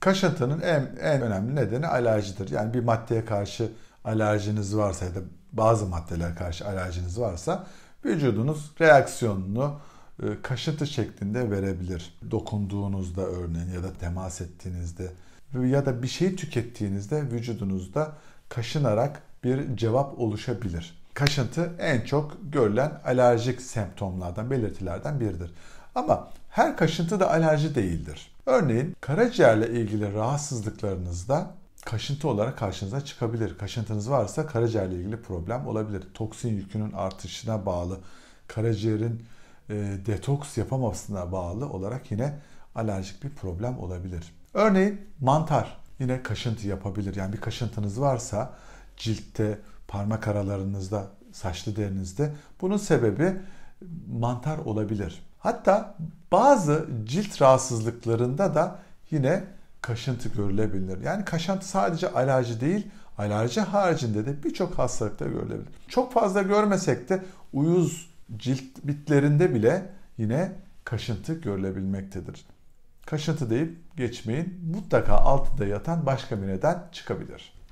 Kaş atının en, en önemli nedeni alerjidir. Yani bir maddeye karşı alerjiniz varsa ya da bazı maddeler karşı alerjiniz varsa vücudunuz reaksiyonunu e, kaşıtı şeklinde verebilir. Dokunduğunuzda örneğin ya da temas ettiğinizde ya da bir şey tükettiğinizde vücudunuzda kaşınarak bir cevap oluşabilir kaşıntı en çok görülen alerjik semptomlardan, belirtilerden biridir. Ama her kaşıntı da alerji değildir. Örneğin karaciğerle ilgili rahatsızlıklarınızda kaşıntı olarak karşınıza çıkabilir. Kaşıntınız varsa karaciğerle ilgili problem olabilir. Toksin yükünün artışına bağlı, karaciğerin e, detoks yapamasına bağlı olarak yine alerjik bir problem olabilir. Örneğin mantar yine kaşıntı yapabilir. Yani bir kaşıntınız varsa ciltte, parmak aralarınızda, saçlı derinizde. Bunun sebebi mantar olabilir. Hatta bazı cilt rahatsızlıklarında da yine kaşıntı görülebilir. Yani kaşıntı sadece alerji değil, alerji haricinde de birçok hastalıkta görülebilir. Çok fazla görmesek de uyuz cilt bitlerinde bile yine kaşıntı görülebilmektedir. Kaşıntı deyip geçmeyin. Mutlaka altında yatan başka bir neden çıkabilir.